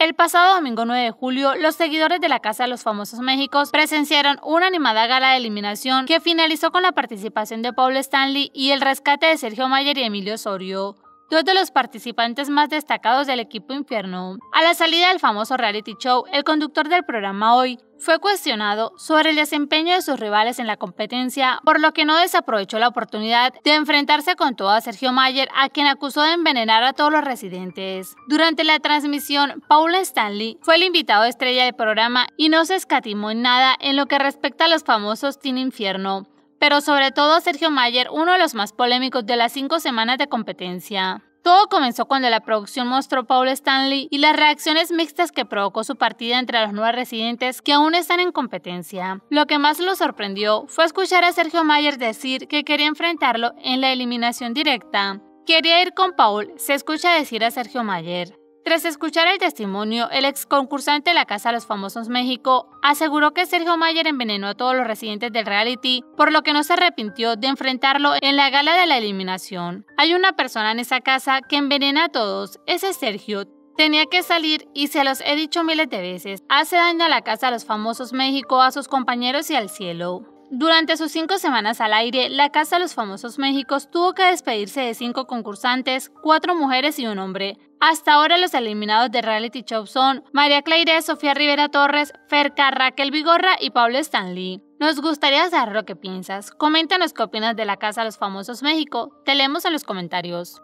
El pasado domingo 9 de julio, los seguidores de la Casa de los Famosos Méxicos presenciaron una animada gala de eliminación que finalizó con la participación de Pablo Stanley y el rescate de Sergio Mayer y Emilio Osorio dos de los participantes más destacados del equipo Infierno. A la salida del famoso reality show, el conductor del programa Hoy fue cuestionado sobre el desempeño de sus rivales en la competencia, por lo que no desaprovechó la oportunidad de enfrentarse con todo a Sergio Mayer, a quien acusó de envenenar a todos los residentes. Durante la transmisión, Paula Stanley fue el invitado estrella del programa y no se escatimó en nada en lo que respecta a los famosos Teen Infierno, pero sobre todo Sergio Mayer, uno de los más polémicos de las cinco semanas de competencia. Todo comenzó cuando la producción mostró Paul Stanley y las reacciones mixtas que provocó su partida entre los nuevos residentes que aún están en competencia. Lo que más lo sorprendió fue escuchar a Sergio Mayer decir que quería enfrentarlo en la eliminación directa. Quería ir con Paul, se escucha decir a Sergio Mayer. Tras escuchar el testimonio, el ex concursante de la Casa de los Famosos México aseguró que Sergio Mayer envenenó a todos los residentes del reality, por lo que no se arrepintió de enfrentarlo en la gala de la eliminación. Hay una persona en esa casa que envenena a todos, ese es Sergio. Tenía que salir y se los he dicho miles de veces. Hace daño a la Casa de los Famosos México, a sus compañeros y al cielo. Durante sus cinco semanas al aire, la Casa de los Famosos Méxicos tuvo que despedirse de cinco concursantes, cuatro mujeres y un hombre. Hasta ahora los eliminados de reality show son María Claire, Sofía Rivera Torres, Ferca, Raquel Vigorra y Pablo Stanley. Nos gustaría saber lo que piensas. Coméntanos qué opinas de la Casa de los Famosos México. Te leemos en los comentarios.